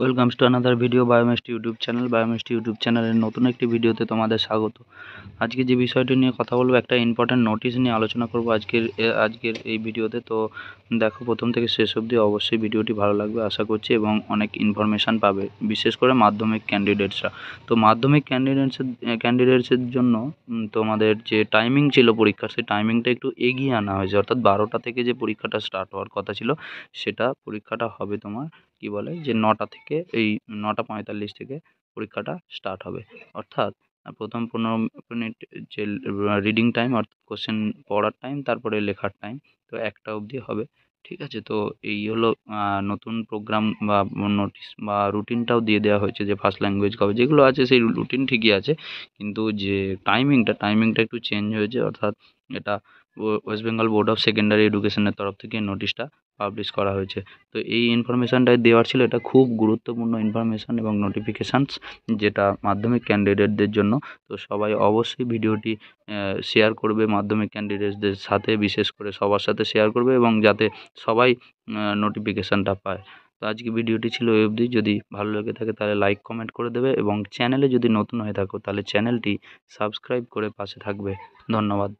welcome to another video বায়োমেস্ট YouTube channel বায়োমেস্ট YouTube চ্যানেলের নতুন একটি ভিডিওতে তোমাদের স্বাগত আজকে যে বিষয়টি নিয়ে কথা বলবো একটা ইম্পর্ট্যান্ট নোটিশ নিয়ে আলোচনা করব আজকের আজকের এই ভিডিওতে তো দেখো প্রথম থেকে শেষ অবধি অবশ্যই ভিডিওটি ভালো লাগবে আশা করছি এবং অনেক ইনফরমেশান পাবে বিশেষ করে মাধ্যমিক ক্যান্ডিডেটসরা তো মাধ্যমিক ক্যান্ডিডেটসের ক্যান্ডিডেটসের জন্য তোমাদের যে টাইমিং ছিল পরীক্ষার সেই টাইমিংটা একটু এগিয়ে আনা হয়েছে অর্থাৎ বারোটা থেকে যে পরীক্ষাটা স্টার্ট হওয়ার কথা ছিল সেটা পরীক্ষাটা হবে তোমার কি বলে যে নটা থেকে থেকে এই নটা পঁয়তাল্লিশ থেকে পরীক্ষাটা স্টার্ট হবে অর্থাৎ প্রথম পনেরো মিনিট যে রিডিং টাইম অর্থাৎ কোশ্চেন পড়ার টাইম তারপরে লেখার টাইম তো একটা অবধি হবে ঠিক আছে তো এই হলো নতুন প্রোগ্রাম বা নোটিস বা রুটিনটাও দিয়ে দেওয়া হয়েছে যে ফার্স্ট ল্যাঙ্গুয়েজ কবে যেগুলো আছে সেই রুটিন ঠিকই আছে কিন্তু যে টাইমিংটা টাইমিংটা একটু চেঞ্জ হয়েছে অর্থাৎ এটা West Bengal board of secondary এডুকেশনের তরফ থেকে নোটিশটা পাবলিশ করা হয়েছে তো এই ইনফরমেশানটাই দেওয়ার ছিল এটা খুব গুরুত্বপূর্ণ ইনফরমেশান এবং নোটিফিকেশানস যেটা মাধ্যমিক ক্যান্ডিডেটদের জন্য তো সবাই অবশ্যই ভিডিওটি শেয়ার করবে মাধ্যমিক ক্যান্ডিডেটদের সাথে বিশেষ করে সবার সাথে শেয়ার করবে এবং যাতে সবাই নোটিফিকেশানটা পায় তো আজকে ভিডিওটি ছিল ওই অবধি যদি ভালো লেগে থাকে তাহলে লাইক কমেন্ট করে দেবে এবং চ্যানেলে যদি নতুন হয়ে থাকো তাহলে চ্যানেলটি সাবস্ক্রাইব করে পাশে থাকবে ধন্যবাদ